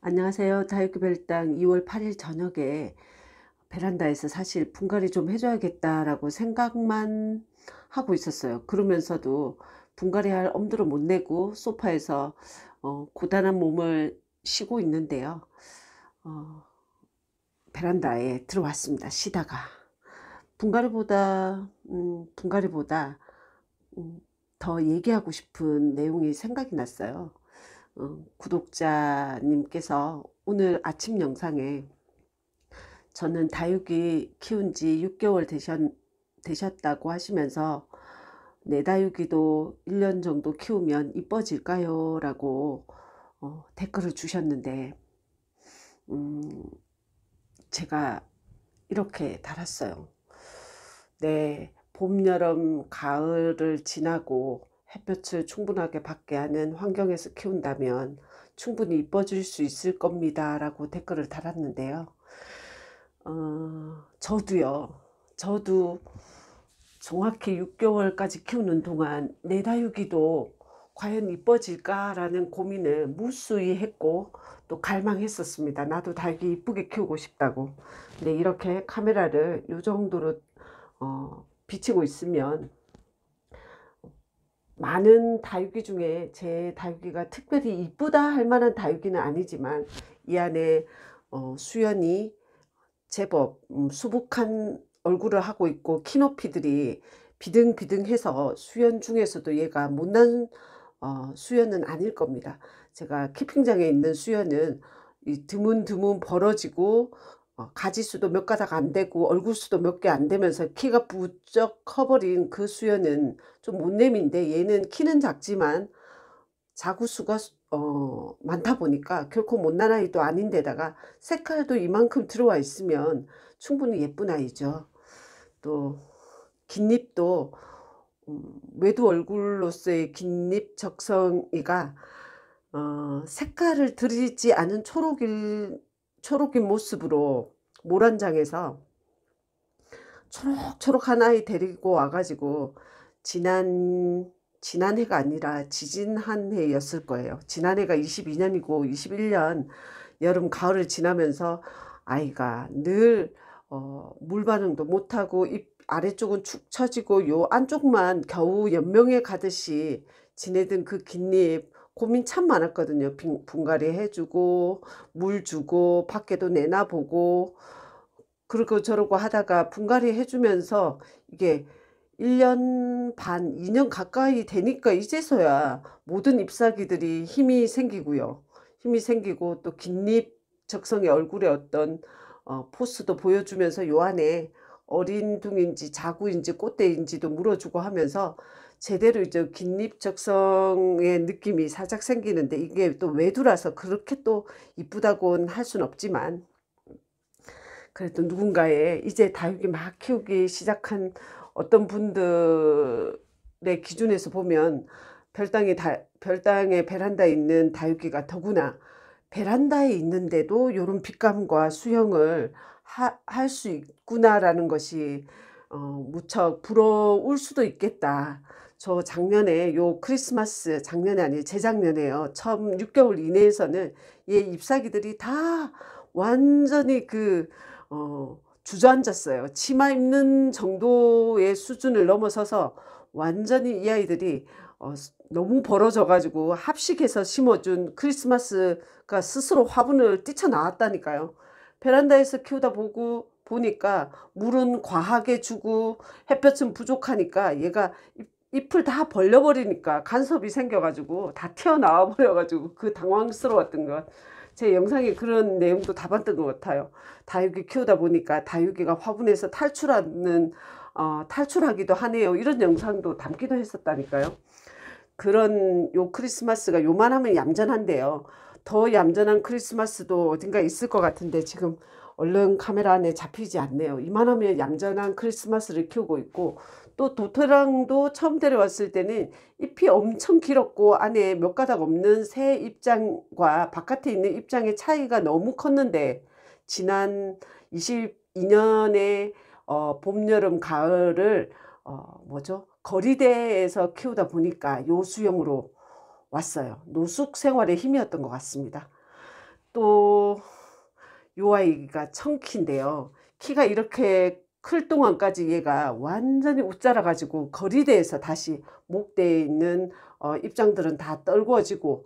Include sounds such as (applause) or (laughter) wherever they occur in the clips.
안녕하세요. 다육이별당 2월 8일 저녁에 베란다에서 사실 분갈이 좀 해줘야겠다라고 생각만 하고 있었어요. 그러면서도 분갈이 할 엄두를 못 내고 소파에서 어, 고단한 몸을 쉬고 있는데요. 어, 베란다에 들어왔습니다. 쉬다가 분갈이보다 음, 분갈이보다 음, 더 얘기하고 싶은 내용이 생각이 났어요. 어, 구독자님께서 오늘 아침 영상에 저는 다육이 키운 지 6개월 되셨, 되셨다고 하시면서 내 네, 다육이도 1년 정도 키우면 이뻐질까요? 라고 어, 댓글을 주셨는데 음, 제가 이렇게 달았어요. 네, 봄, 여름, 가을을 지나고 햇볕을 충분하게 받게 하는 환경에서 키운다면 충분히 이뻐질 수 있을 겁니다. 라고 댓글을 달았는데요. 어, 저도요. 저도 정확히 6개월까지 키우는 동안 내 다육이도 과연 이뻐질까라는 고민을 무수히 했고 또 갈망했었습니다. 나도 다이 이쁘게 키우고 싶다고. 근데 이렇게 카메라를 이 정도로 어, 비치고 있으면 많은 다육이 중에 제 다육이가 특별히 이쁘다 할 만한 다육이는 아니지만 이 안에 어, 수연이 제법 음, 수북한 얼굴을 하고 있고 키높이들이 비등비등해서 수연 중에서도 얘가 못난 어, 수연은 아닐 겁니다. 제가 키핑장에 있는 수연은 이 드문드문 벌어지고 어, 가지수도 몇 가닥 안 되고 얼굴수도 몇 개 안 되면서 키가 부쩍 커버린 그 수연은 좀 못내미인데 얘는 키는 작지만 자구수가 어, 많다 보니까 결코 못난 아이도 아닌데다가 색깔도 이만큼 들어와 있으면 충분히 예쁜 아이죠. 또 긴잎도 음, 외두 얼굴로서의 긴잎 적성이가 어, 색깔을 들이지 않은 초록일 초록인 모습으로 모란장에서 초록초록한 아이 데리고 와가지고 지난 지난해가 아니라 지진한 해였을 거예요. 지난해가 22년이고 21년 여름 가을을 지나면서 아이가 늘 어, 물 반응도 못하고 입 아래쪽은 축 처지고 요 안쪽만 겨우 연명에 가듯이 지내던 그 긴잎 고민 참 많았거든요. 분갈이 해주고 물 주고 밖에도 내놔보고 그러고 저러고 하다가 분갈이 해주면서 이게 1년 반, 2년 가까이 되니까 이제서야 모든 잎사귀들이 힘이 생기고요. 힘이 생기고 또 긴잎 적성의 얼굴에 어떤 어, 포스도 보여주면서 요 안에 어린 둥인지 자구인지 꽃대인지도 물어주고 하면서 제대로 이제 긴립적성의 느낌이 살짝 생기는데 이게 또 외두라서 그렇게 또 이쁘다고는 할 순 없지만 그래도 누군가의 이제 다육이 막 키우기 시작한 어떤 분들의 기준에서 보면 별당에 다, 별당에 베란다에 있는 다육이가 더구나 베란다에 있는데도 요런 빛감과 수영을 할수 있구나라는 것이 어, 무척 부러울 수도 있겠다. 저 작년에 요 크리스마스 작년이 아니 재작년에요. 처음 6개월 이내에서는 얘 잎사귀들이 다 완전히 그 어, 주저앉았어요. 치마 입는 정도의 수준을 넘어서서 완전히 이 아이들이 어, 너무 벌어져 가지고 합식해서 심어준 크리스마스가 스스로 화분을 뛰쳐나왔다니까요. 베란다에서 키우다 보고 보니까 물은 과하게 주고 햇볕은 부족하니까 얘가 잎을 다 벌려버리니까 간섭이 생겨가지고 다 튀어나와 버려가지고 그 당황스러웠던 것. 제 영상에 그런 내용도 담았던 것 같아요. 다육이 키우다 보니까 다육이가 화분에서 탈출하는 어, 탈출하기도 하네요. 이런 영상도 담기도 했었다니까요. 그런 요 크리스마스가 요만하면 얌전한데요. 더 얌전한 크리스마스도 어딘가 있을 것 같은데 지금 얼른 카메라 안에 잡히지 않네요. 이만하면 얌전한 크리스마스를 키우고 있고 또 도토랑도 처음 데려왔을 때는 잎이 엄청 길었고 안에 몇 가닥 없는 새 입장과 바깥에 있는 입장의 차이가 너무 컸는데 지난 22년의 어, 봄, 여름, 가을을 어, 뭐죠? 거리대에서 키우다 보니까 요수형으로 왔어요. 노숙 생활의 힘이었던 것 같습니다. 또 요 아이가 청키인데요. 키가 이렇게 클 동안까지 얘가 완전히 웃자라 가지고 거리대에서 다시 목대에 있는 어, 입장들은 다떨구지고요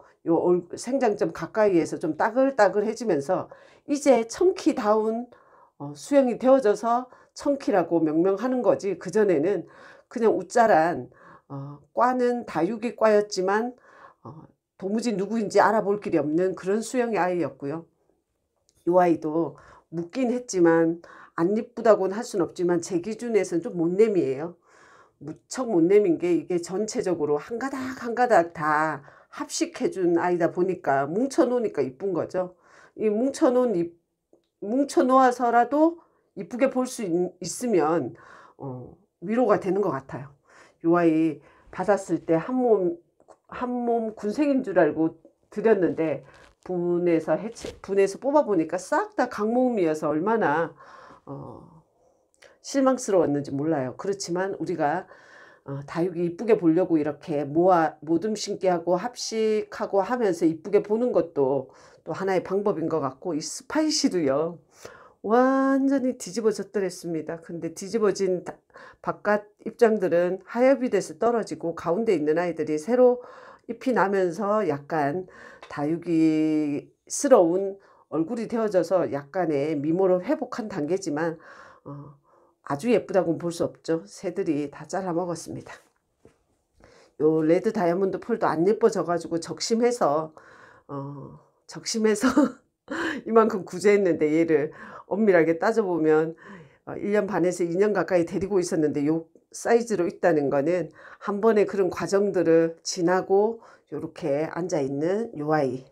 생장점 가까이에서 좀 따글따글해지면서 이제 청키다운 어, 수영이 되어져서 청키라고 명명하는 거지 그전에는 그냥 웃자란 어, 과는 다육이 과였지만 어, 도무지 누구인지 알아볼 길이 없는 그런 수영의 아이였고요. 이 아이도 묻긴 했지만 안 이쁘다고는 할 수는 없지만 제 기준에서는 좀 못내미에요 무척 못내민 게 이게 전체적으로 한 가닥 한 가닥 다 합식해준 아이다 보니까 뭉쳐놓으니까 이쁜 거죠. 이 뭉쳐놓은 이, 뭉쳐놓아서라도 이쁘게 볼 수 있으면 어, 위로가 되는 것 같아요. 이 아이 받았을 때한몸 한몸 군생인 줄 알고 드렸는데 분에서 해체 분에서 뽑아 보니까 싹 다강목음이어서 얼마나 어, 실망스러웠는지 몰라요. 그렇지만 우리가 어, 다육이 이쁘게 보려고 이렇게 모아 모둠 신기하고 합식하고 하면서 이쁘게 보는 것도 또 하나의 방법인 것 같고 이 스파이시도요. 완전히 뒤집어졌더랬습니다. 근데 뒤집어진 바깥 입장들은 하엽이 돼서 떨어지고 가운데 있는 아이들이 새로 잎이 나면서 약간 다육이스러운 얼굴이 되어져서 약간의 미모를 회복한 단계지만 어, 아주 예쁘다고는 볼수 없죠. 새들이 다 잘라먹었습니다. 요 레드 다이아몬드 폴도 안 예뻐져가지고 적심해서 어, 적심해서 (laughs) 이만큼 구제했는데 얘를 엄밀하게 따져보면 1년 어, 반에서 2년 가까이 데리고 있었는데 요 사이즈로 있다는 거는 한번에 그런 과정들을 지나고 이렇게 앉아있는 요 아이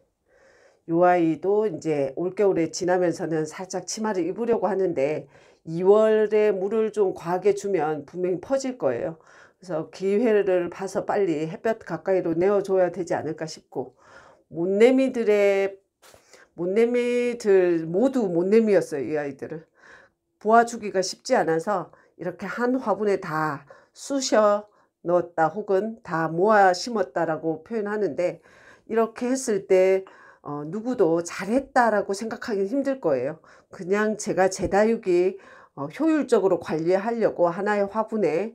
요 아이도 이제 올겨울에 지나면서는 살짝 치마를 입으려고 하는데 2월에 물을 좀 과하게 주면 분명히 퍼질 거예요. 그래서 기회를 봐서 빨리 햇볕 가까이로 내어줘야 되지 않을까 싶고 못내미들의 못내미들 모두 못내미였어요. 이 아이들을. 보아주기가 쉽지 않아서 이렇게 한 화분에 다 쑤셔 넣었다 혹은 다 모아 심었다라고 표현하는데 이렇게 했을 때 어, 누구도 잘했다라고 생각하기 힘들 거예요. 그냥 제가 제다육이 어, 효율적으로 관리하려고 하나의 화분에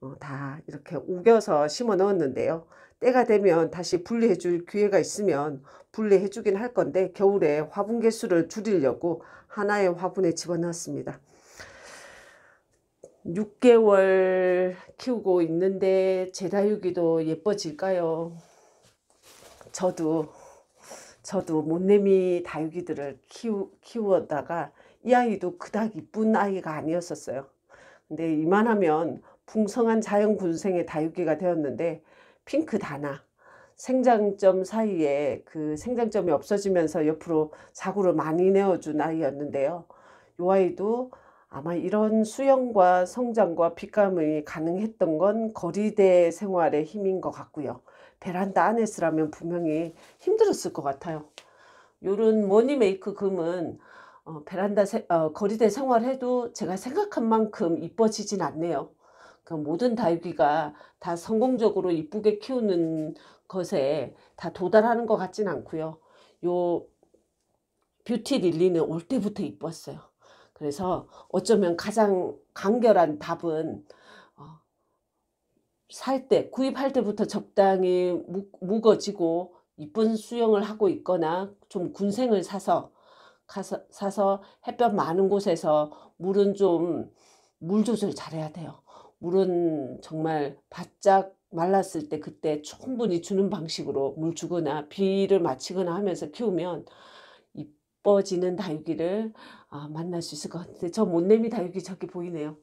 어, 다 이렇게 우겨서 심어 넣었는데요. 때가 되면 다시 분리해 줄 기회가 있으면 분리해 주긴 할 건데 겨울에 화분 개수를 줄이려고 하나의 화분에 집어넣었습니다. 6개월 키우고 있는데 제다육이도 예뻐질까요? 저도 저도 못내미 다육이들을 키우, 키우다가 이 아이도 그닥 이쁜 아이가 아니었었어요. 근데 이만하면 풍성한 자연군생의 다육이가 되었는데 핑크 다나 생장점 사이에 그 생장점이 없어지면서 옆으로 사구로 많이 내어준 아이였는데요. 이 아이도 아마 이런 수영과 성장과 핏감이 가능했던 건 거리대 생활의 힘인 것 같고요. 베란다 안에쓰라면 분명히 힘들었을 것 같아요. 요런 모니메이크 금은 어, 베란다 세, 어, 거리대 생활해도 제가 생각한 만큼 이뻐지진 않네요. 그 모든 다육이가 다 성공적으로 이쁘게 키우는 것에 다 도달하는 것 같진 않고요. 요 뷰티 릴리는 올 때부터 이뻤어요. 그래서 어쩌면 가장 간결한 답은 어, 살 때, 구입할 때부터 적당히 무, 무거지고 이쁜 수영을 하고 있거나 좀 군생을 사서 가서, 사서 햇볕 많은 곳에서 물은 좀물 조절 잘해야 돼요. 물은 정말 바짝 말랐을 때 그때 충분히 주는 방식으로 물 주거나 비를 맞추거나 하면서 키우면 이뻐지는 다육이를 아, 만날 수 있을 것 같은데 저 못내미 다육이 저기 보이네요.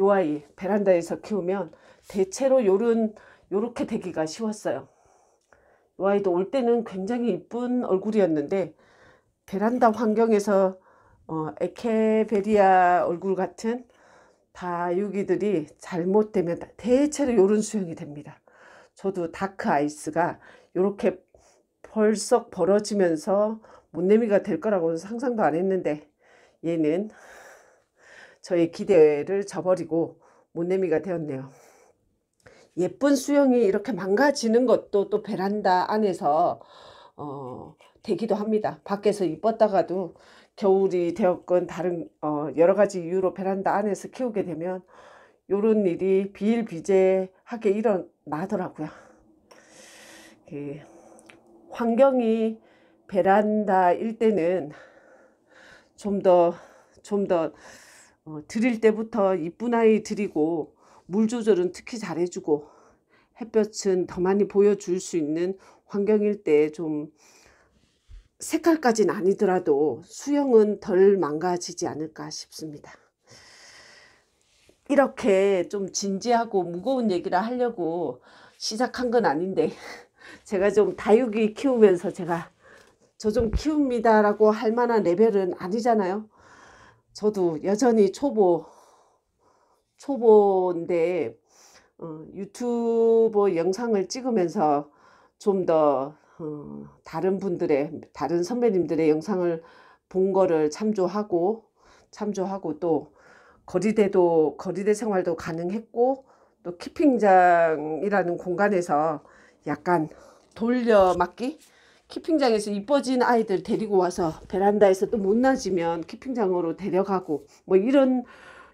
요 아이 베란다에서 키우면 대체로 요런 요렇게 되기가 쉬웠어요. 요 아이도 올 때는 굉장히 이쁜 얼굴이었는데 베란다 환경에서 어, 에케베리아 얼굴 같은 다육이들이 잘못되면 대체로 요런 수형이 됩니다. 저도 다크 아이스가 이렇게 벌썩 벌어지면서 못내미가 될 거라고는 상상도 안 했는데 얘는 저의 기대를 저버리고 못내미가 되었네요. 예쁜 수영이 이렇게 망가지는 것도 또 베란다 안에서 어, 되기도 합니다. 밖에서 이뻤다가도 겨울이 되었건 다른 어, 여러 가지 이유로 베란다 안에서 키우게 되면 요런 일이 비일비재하게 일어나더라고요. 그 환경이 베란다일 때는 좀 더 좀더 어, 드릴 때부터 이쁜 아이 드리고 물 조절은 특히 잘해주고 햇볕은 더 많이 보여줄 수 있는 환경일 때좀 색깔까지는 아니더라도 수영은 덜 망가지지 않을까 싶습니다. 이렇게 좀 진지하고 무거운 얘기를 하려고 시작한 건 아닌데 (laughs) 제가 좀 다육이 키우면서 제가 저 좀 키웁니다라고 할 만한 레벨은 아니잖아요. 저도 여전히 초보 초보인데 어, 유튜브 영상을 찍으면서 좀더 어, 다른 분들의 다른 선배님들의 영상을 본 거를 참조하고 참조하고 또 거리대도 거리대 생활도 가능했고 또 키핑장이라는 공간에서 약간 돌려막기 키핑장에서 이뻐진 아이들 데리고 와서 베란다에서 또 못나지면 키핑장으로 데려가고 뭐 이런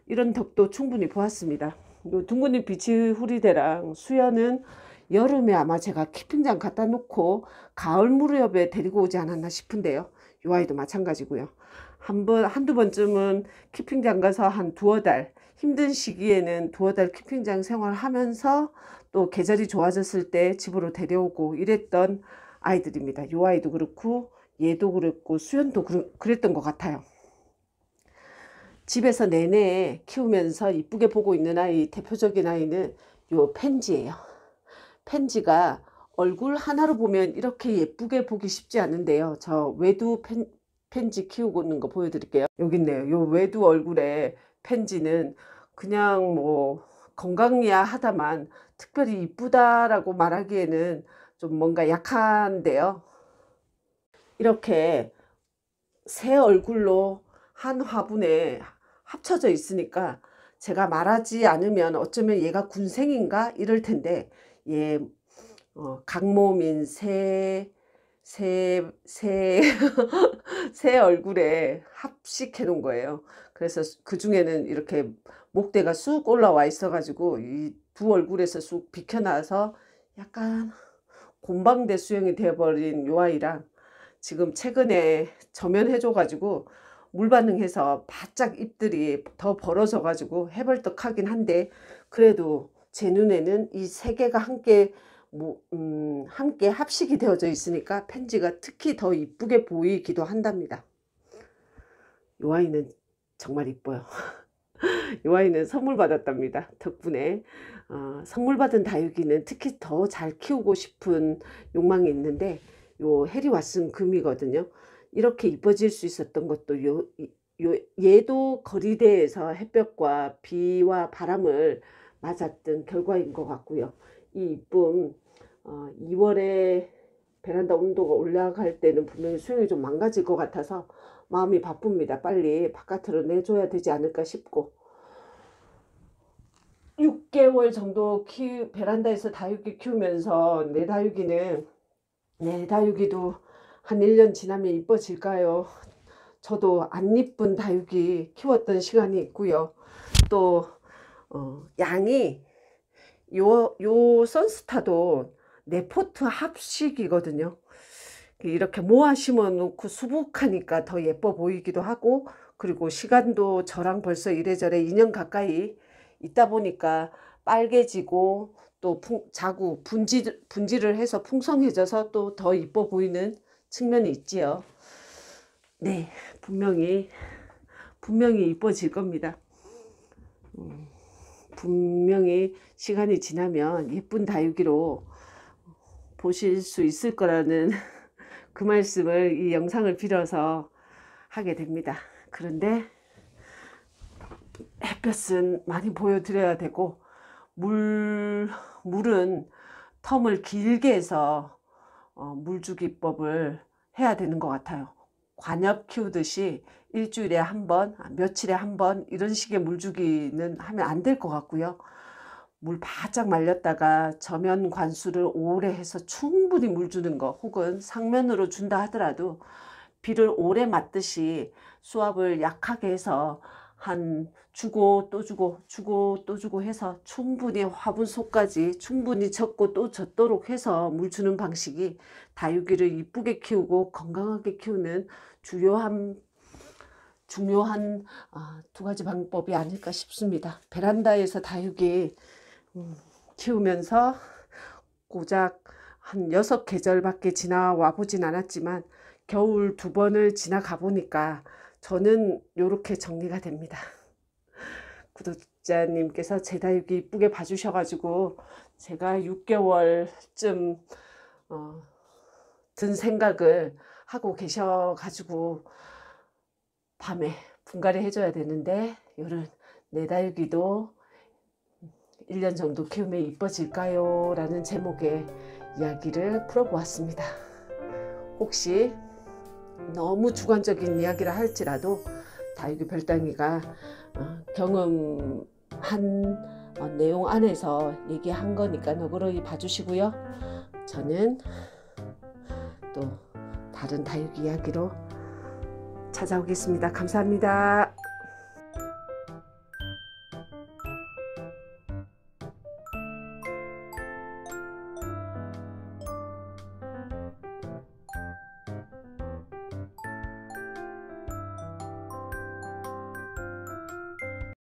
이런 덕도 충분히 보았습니다. 둥근잎 비치 후리대랑 수연은 여름에 아마 제가 키핑장 갖다 놓고 가을 무렵에 데리고 오지 않았나 싶은데요. 이 아이도 마찬가지고요. 한 번, 한두 번쯤은 키핑장 가서 한 두어 달, 힘든 시기에는 두어 달 키핑장 생활하면서 또 계절이 좋아졌을 때 집으로 데려오고 이랬던 아이들입니다. 이 아이도 그렇고 얘도 그렇고 수연도 그랬던 것 같아요. 집에서 내내 키우면서 이쁘게 보고 있는 아이 대표적인 아이는 요 펜지예요. 펜지가 얼굴 하나로 보면 이렇게 예쁘게 보기 쉽지 않은데요. 저 외두 펜, 펜지 키우고는 있거 보여드릴게요. 여기 있네요. 요 외두 얼굴에 펜지는 그냥 뭐 건강이야 하다만 특별히 이쁘다라고 말하기에는 좀 뭔가 약한데요. 이렇게 새 얼굴로 한 화분에 합쳐져 있으니까 제가 말하지 않으면 어쩌면 얘가 군생인가 이럴 텐데 예, 어, 강모민 새, 새, 새, (laughs) 새 얼굴에 합식해 놓은 거예요. 그래서 그 중에는 이렇게 목대가 쑥 올라와 있어가지고 이 두 얼굴에서 쑥 비켜나서 약간 곰방대 수영이 되어버린 요 아이랑 지금 최근에 저면해줘가지고 물반응해서 바짝 잎들이 더 벌어져가지고 해벌떡하긴 한데 그래도 제 눈에는 이 세 개가 함께 뭐, 음, 함께 합식이 되어져 있으니까 펜지가 특히 더 이쁘게 보이기도 한답니다. 이 아이는 정말 이뻐요. (laughs) 이 아이는 선물 받았답니다. 덕분에 어, 선물 받은 다육이는 특히 더 잘 키우고 싶은 욕망이 있는데 요 해리 왓슨 금이거든요. 이렇게 이뻐질 수 있었던 것도 요, 요 얘도 거리대에서 햇볕과 비와 바람을 맞았던 결과인 것 같고요. 이 이쁨 어, 2월에 베란다 온도가 올라갈 때는 분명히 수영이 좀 망가질 것 같아서 마음이 바쁩니다. 빨리 바깥으로 내줘야 되지 않을까 싶고 6개월 정도 키 베란다에서 다육이 키우면서 내 다육이는 내 다육이도 한 1년 지나면 이뻐질까요? 저도 안 이쁜 다육이 키웠던 시간이 있고요. 또 어, 양이 요, 요 선스타도 네 포트 합식이거든요. 그 이렇게 모아 심어 놓고 수북하니까 더 예뻐 보이기도 하고 그리고 시간도 저랑 벌써 이래저래 2년 가까이 있다 보니까 빨개지고 또 풍, 자구 분지, 분지를 해서 풍성해져서 또더 이뻐 보이는 측면이 있지요. 네, 분명히 분명히 이뻐질 겁니다. 음. 분명히 시간이 지나면 예쁜 다육이로 보실 수 있을 거라는 (laughs) 그 말씀을 이 영상을 빌어서 하게 됩니다. 그런데 햇볕은 많이 보여드려야 되고 물 물은 텀을 길게 해서 어, 물주기법을 해야 되는 것 같아요. 관엽 키우듯이 일주일에 한 번, 아, 며칠에 한 번 이런 식의 물주기는 하면 안 될 것 같고요. 물 바짝 말렸다가 저면 관수를 오래 해서 충분히 물 주는 거 혹은 상면으로 준다 하더라도 비를 오래 맞듯이 수압을 약하게 해서 한 주고 또 주고 주고 또 주고 해서 충분히 화분속까지 충분히 젖고 또 젖도록 해서 물 주는 방식이 다육이를 이쁘게 키우고 건강하게 키우는 주요한 중요한 아, 두 가지 방법이 아닐까 싶습니다. 베란다에서 다육이 음, 키우면서 고작 한 여섯 계절밖에 지나와 보진 않았지만 겨울 두 번을 지나가 보니까 저는 이렇게 정리가 됩니다. 구독자님께서 제 다육이 이쁘게 봐주셔가지고 제가 6개월쯤 어, 든 생각을 하고 계셔가지고 밤에 분갈이 해줘야 되는데 요런 내달기도 1년 정도 키우면 이뻐질까요? 라는 제목의 이야기를 풀어보았습니다. 혹시 너무 주관적인 이야기를 할지라도 다육이 별당이가 어, 경험한 어, 내용 안에서 얘기한 거니까 너그러이 봐주시고요. 저는 또 다른 다육이 이야기로 찾아오겠습니다. 감사합니다.